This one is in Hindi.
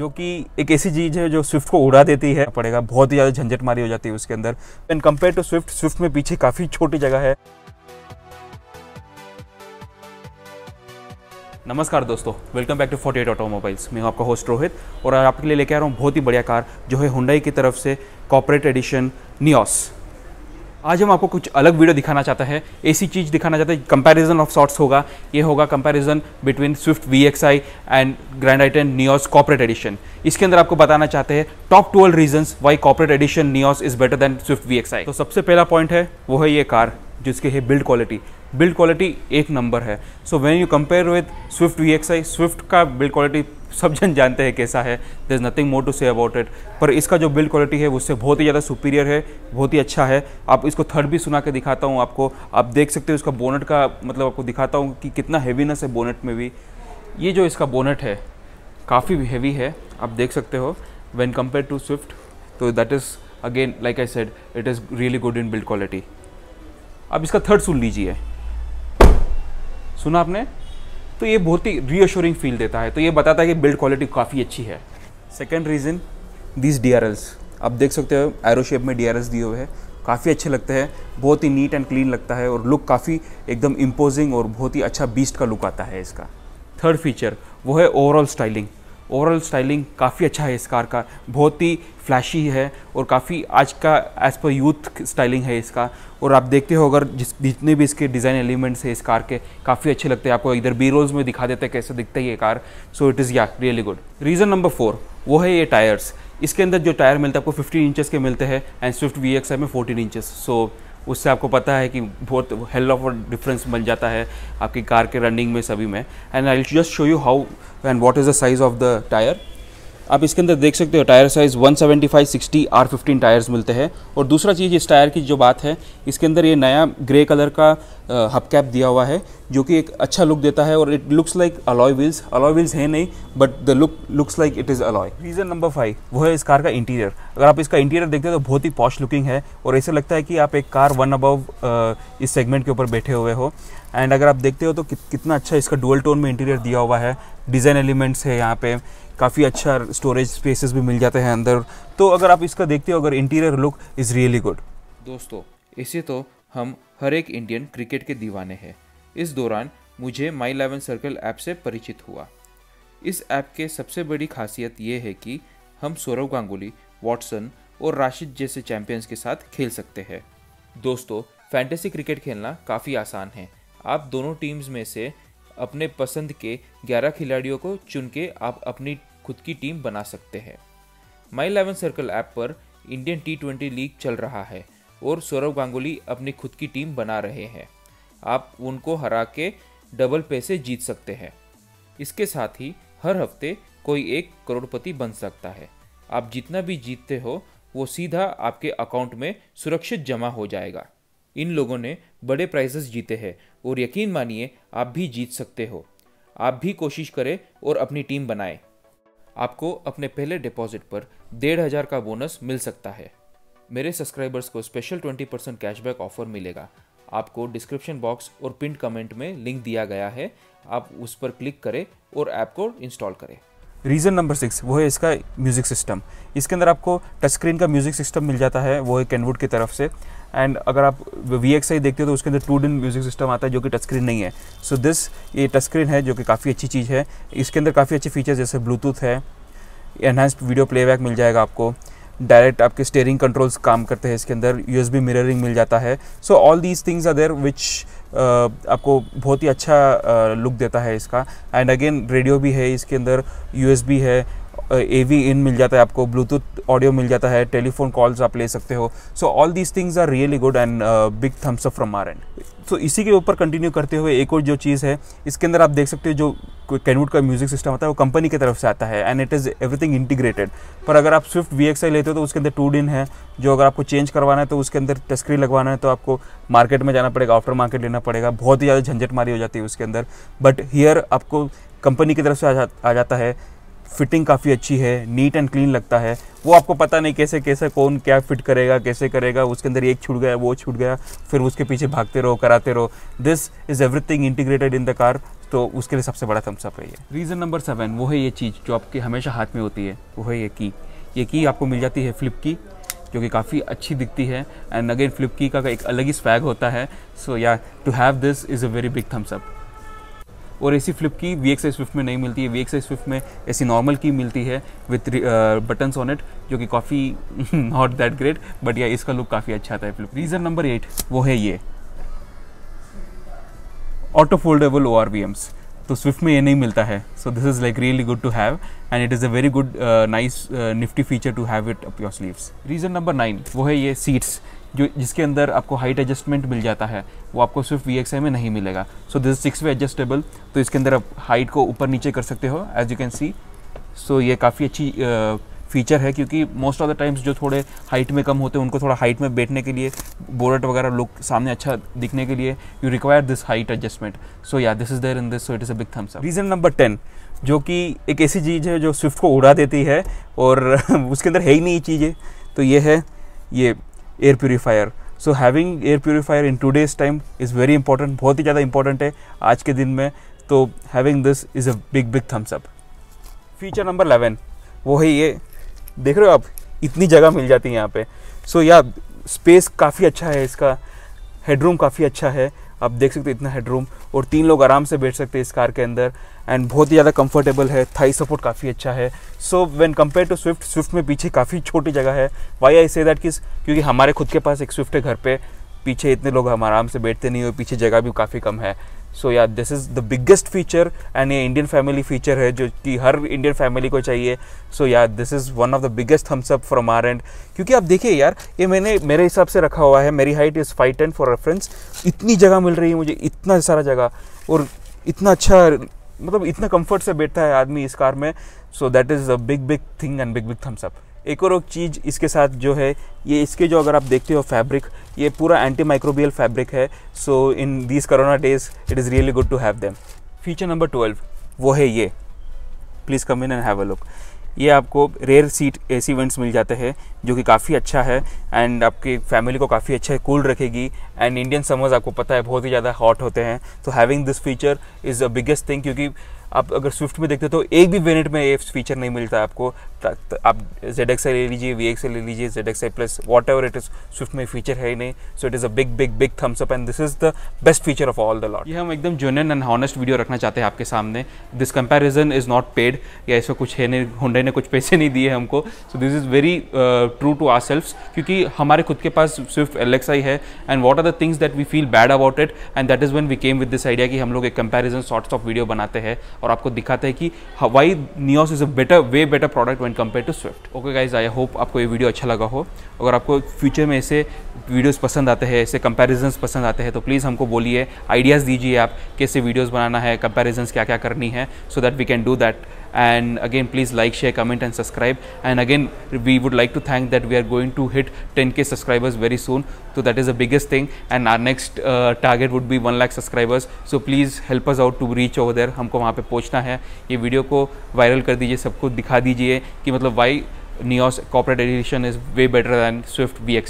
जो कि एक ऐसी चीज़ है जो स्विफ्ट को उड़ा देती है पड़ेगा बहुत ही ज़्यादा झंझट मारी हो जाती है उसके अंदर and compare to Swift Swift में पीछे काफ़ी छोटी जगह है नमस्कार दोस्तों welcome back to forty eight automobiles मैं हूं आपका होस्ट रोहित और आपके लिए लेके आ रहा हूँ बहुत ही बढ़िया कार जो है हुंडई की तरफ से कॉपरेट एडिशन नियोस आज हम आपको कुछ अलग वीडियो दिखाना चाहता है ऐसी चीज़ दिखाना चाहता है कंपैरिजन ऑफ सॉर्ट्स होगा ये होगा comparison between Swift V X I and Grand आइटन नियोस कॉपरेट एडिशन इसके अंदर आपको बताना चाहते हैं top twelve reasons why corporate edition Nios is better than Swift V X I तो सबसे पहला पॉइंट है वो है ये कार जिसकी है बिल्ड क्वालिटी बिल्ड क्वालिटी एक नंबर है so when you compare with Swift V X I Swift का बिल्ड क्वालिटी सब जन जानते हैं कैसा है there is nothing more to say about it पर इसका जो बिल्ड क्वालिटी है उससे बहुत ही ज़्यादा सुपीरियर है बहुत ही अच्छा है आप इसको थर्ड भी सुना के दिखाता हूँ आपको आप देख सकते हो इसका बोनेट का मतलब आपको दिखाता हूँ कि कितना हैवीनेस है बोनेट में भी ये जो इसका बोनेट है काफ़ी हैवी है आप देख सकते हो वैन कम्पेयर टू स्विफ्ट तो that is again like I said it is really good in build quality अब इसका थर्ड सुन लीजिए सुना आपने तो ये बहुत ही रीअश्योरिंग फील देता है तो ये बताता है कि बिल्ड क्वालिटी काफ़ी अच्छी है सेकेंड रीज़न दिस डी आप देख सकते हो एरो शेप में डी दिए हुए हैं काफ़ी अच्छे लगते हैं बहुत ही नीट एंड क्लीन लगता है और लुक काफ़ी एकदम इम्पोजिंग और बहुत ही अच्छा बीस्ट का लुक आता है इसका थर्ड फीचर वो है ओवरऑल स्टाइलिंग ओवरऑल स्टाइलिंग काफ़ी अच्छा है इस कार का बहुत ही फ्लैशी है और काफ़ी आज का एज पर यूथ स्टाइलिंग है इसका और आप देखते हो अगर जिस जितने भी इसके डिज़ाइन एलिमेंट्स है इस कार के काफ़ी अच्छे लगते हैं आपको इधर बी रोल्स में दिखा देते हैं कैसे दिखता है ये कार सो इट इज़ या really good reason number four वो है ये टायर्स इसके अंदर जो टायर मिलता है आपको 15 इंचेस के मिलते हैं एंड स्विफ्ट वी एक्स में 14 इंचेस सो so, उससे आपको पता है कि बहुत हेल ऑफ डिफरेंस बन जाता है आपकी कार के रनिंग में सभी में and I just show you how and what is the size of the tyre आप इसके अंदर देख सकते हो tyre size 175 R fifteen tyres मिलते हैं और दूसरा चीज़ इस टायर की जो बात है इसके अंदर ये नया ग्रे कलर का हब कैप दिया हुआ है जो कि एक अच्छा लुक देता है और it looks like alloy wheels alloy wheels है नहीं but the look looks like it is alloy reason number five वो है इस कार का इंटीरियर अगर आप इसका इंटीरियर देखते हैं तो बहुत ही पॉश लुकिंग है और ऐसा लगता है कि आप एक कार वन अबव इस सेगमेंट के ऊपर बैठे हुए हो एंड अगर आप देखते हो तो कि, कितना अच्छा इसका डुअल टोन में इंटीरियर दिया हुआ है डिज़ाइन एलिमेंट्स है यहाँ पे काफ़ी अच्छा स्टोरेज स्पेसेस भी मिल जाते हैं अंदर तो अगर आप इसका देखते हो अगर interior look is really good दोस्तों इसे तो हम हर एक इंडियन क्रिकेट के दीवाने हैं इस दौरान मुझे माई इलेवन सर्कल ऐप से परिचित हुआ इस ऐप के सबसे बड़ी खासियत ये है कि हम सौरव गांगुली वॉटसन और राशिद जैसे चैंपियंस के साथ खेल सकते हैं दोस्तों फैंटेसी क्रिकेट खेलना काफ़ी आसान है आप दोनों टीम्स में से अपने पसंद के 11 खिलाड़ियों को चुन के आप अपनी खुद की टीम बना सकते हैं माई इलेवन सर्कल ऐप पर इंडियन टी ट्वेंटी लीग चल रहा है और सौरव गांगुली अपनी खुद की टीम बना रहे हैं आप उनको हरा के डबल पैसे जीत सकते हैं इसके साथ ही हर हफ्ते कोई एक करोड़पति बन सकता है आप जितना भी जीतते हो वो सीधा आपके अकाउंट में सुरक्षित जमा हो जाएगा इन लोगों ने बड़े प्राइजेस जीते हैं और यकीन मानिए आप भी जीत सकते हो आप भी कोशिश करें और अपनी टीम बनाएं। आपको अपने पहले डिपॉजिट पर डेढ़ हज़ार का बोनस मिल सकता है मेरे सब्सक्राइबर्स को special twenty percent cashback offer मिलेगा आपको डिस्क्रिप्शन बॉक्स और पिन कमेंट में लिंक दिया गया है आप उस पर क्लिक करें और ऐप को इंस्टॉल करें रीज़न नंबर सिक्स वो है इसका म्यूज़िक सिस्टम इसके अंदर आपको टच स्क्रीन का म्यूज़िक सिस्टम मिल जाता है वो है कैनवुड की तरफ से एंड अगर आप वी एक्स आई देखते हो तो उसके अंदर टू डिन म्यूज़िक सिस्टम आता है जो कि टच स्क्रीन नहीं है सो so दिस ये टच स्क्रीन है जो कि काफ़ी अच्छी चीज़ है इसके अंदर काफ़ी अच्छे फीचर्स जैसे ब्लूटूथ है एनहांस्ड वीडियो प्लेबैक मिल जाएगा आपको डायरेक्ट आपके स्टेयरिंग कंट्रोल्स काम करते हैं इसके अंदर यू मिररिंग मिल जाता है so all these things are there which आपको बहुत ही अच्छा लुक uh, देता है इसका एंड अगेन रेडियो भी है इसके अंदर यू है ए वी इन मिल जाता है आपको ब्लूटूथ ऑडियो मिल जाता है टेलीफोन कॉल्स आप ले सकते हो so all these things are really good and big thumbs up from our end so इसी के ऊपर कंटिन्यू करते हुए एक और जो चीज़ है इसके अंदर आप देख सकते हो जो कैनवुड का म्यूजिक सिस्टम आता है वो कंपनी की तरफ से आता है and it is everything integrated पर अगर आप स्विफ्ट वी एक्स लेते हो तो उसके अंदर टू डिन है जो अगर आपको चेंज करवाना है तो उसके अंदर टस्क्री लगवाना है तो आपको मार्केट में जाना पड़ेगा आफ्टर मार्केट लेना पड़ेगा बहुत ही ज़्यादा झंझट मारी हो जाती है उसके अंदर बट हीयर आपको कंपनी की तरफ से आ, जा, आ जाता है फिटिंग काफ़ी अच्छी है नीट एंड क्लीन लगता है वो आपको पता नहीं कैसे कैसे कौन क्या फिट करेगा कैसे करेगा उसके अंदर एक छूट गया वो छूट गया फिर उसके पीछे भागते रहो कराते रहो this is everything integrated in the car तो उसके लिए सबसे बड़ा थम्सअप है ये रीज़न नंबर सेवन वो है ये चीज़ जो आपके हमेशा हाथ में होती है वो है ये की ये की आपको मिल जाती है फ्लिप की जो कि काफ़ी अच्छी दिखती है एंड अगेन फ्लिप की का एक अलग ही स्वैग होता है सो या to have this is a very big thumbs up और ऐसी फ्लिप की वी एक्स स्विफ्ट में नहीं मिलती है वी एक्स स्विफ्ट में ऐसी नॉर्मल की मिलती है विथ बटन्स ऑन इट जो कि काफ़ी नॉट दैट ग्रेट बट या इसका लुक काफ़ी अच्छा आता है फ्लिप रीज़न नंबर एट वो है ये auto foldable O R V Ms तो स्विफ्ट में ये नहीं मिलता है so this is like really good to have and it is a very good nice nifty feature to have it up your sleeves reason number nine वो है ये सीट्स जो जिसके अंदर आपको हाइट एडजस्टमेंट मिल जाता है वो आपको सिर्फ वी में नहीं मिलेगा so this six way adjustable तो इसके अंदर आप हाइट को ऊपर नीचे कर सकते हो as you can see so ये काफ़ी अच्छी फीचर है क्योंकि मोस्ट ऑफ द टाइम्स जो थोड़े हाइट में कम होते हैं उनको थोड़ा हाइट में बैठने के लिए बोर्ड वगैरह लुक सामने अच्छा दिखने के लिए you require this height adjustment so yeah this is there in this so it is a big thumbs up reason number ten जो कि एक ऐसी चीज़ है जो स्विफ्ट को उड़ा देती है और उसके अंदर है ही नहीं ये चीज़ें तो ये है ये air purifier so having air purifier in today's time is very important बहुत ही ज़्यादा इंपॉर्टेंट है आज के दिन में तो having this is a big big thumbs up feature number eleven वो है ये देख रहे हो आप इतनी जगह मिल जाती है यहाँ पे सो या स्पेस काफ़ी अच्छा है इसका हेडरूम काफ़ी अच्छा है आप देख सकते हो इतना हेडरूम और तीन लोग आराम से बैठ सकते हैं इस कार के अंदर एंड बहुत ही ज़्यादा कंफर्टेबल है थाई सपोर्ट काफ़ी अच्छा है so when compare to Swift Swift में पीछे काफ़ी छोटी जगह है वाई आई से दैट किस क्योंकि हमारे खुद के पास एक स्विफ्ट है घर पर पीछे इतने लोग हम आराम से बैठते नहीं हो पीछे जगह भी काफ़ी कम है so yeah this is the biggest feature and ये इंडियन फैमिली फीचर है जो कि हर इंडियन फैमिली को चाहिए so yeah this is one of the biggest thumbs up up from our end क्योंकि आप देखिए यार ये मैंने मेरे हिसाब से रखा हुआ है मेरी height is five ten for reference इतनी जगह मिल रही है मुझे इतना सारा जगह और इतना अच्छा मतलब इतना कंफर्ट से बैठता है आदमी इस कार में so that is a big big thing and big big thumbs up एक और चीज़ इसके साथ जो है ये इसके जो अगर आप देखते हो फैब्रिक ये पूरा एंटी माइक्रोबियल फैब्रिक है so in this corona days it is really good to have them feature number twelve वो है ये please come in and have a look ये आपको rear seat A C vents मिल जाते हैं जो कि काफ़ी अच्छा है एंड आपकी फैमिली को काफ़ी अच्छा है कूल रखेगी एंड इंडियन समर्स आपको पता है बहुत ही ज़्यादा हॉट होते हैं तो having this feature is the biggest thing क्योंकि आप अगर स्विफ्ट में देखते हो तो एक भी वेनेट में ये फीचर नहीं मिलता आपको आप जेड एक्स ले लीजिए वी एक्स ले लीजिए Z X plus whatever it is Swift में फीचर है ही नहीं so it is a big big big thumbs up and this is the best feature of all the lot ये हम एकदम जोनियन एंड हॉनेस्ट वीडियो रखना चाहते हैं आपके सामने this comparison is not paid या इसमें कुछ है नहीं होंडे ने कुछ पैसे नहीं दिए हमको so this is very true to our self क्योंकि हमारे खुद के पास स्विफ्ट एल है and what are the things that we feel bad about it and that is one we came with this idea कि हम लोग एक कंपेरिजन शॉर्ट्स ऑफ वीडियो बनाते हैं और आपको दिखाता है कि why Nios is a better way better product than compare to Swift okay guys I hope आपको ये वीडियो अच्छा लगा हो अगर आपको फ्यूचर में ऐसे वीडियोस पसंद आते हैं ऐसे कंपेरिजन्स पसंद आते हैं तो प्लीज़ हमको बोलिए आइडियाज़ दीजिए आप कैसे वीडियोस बनाना है कंपैरिजन्स क्या क्या करनी है so that we can do that and again please like share comment and subscribe and again we would like to thank that we are going to hit 10k subscribers very soon so that is the biggest thing and our next uh, target would be 1 lakh subscribers so please help us out to reach over there humko wahan pe पहुँचना hai ye video ko viral kar dijiye sabko dikha dijiye ki matlab why neos corporate edition is way better than swift we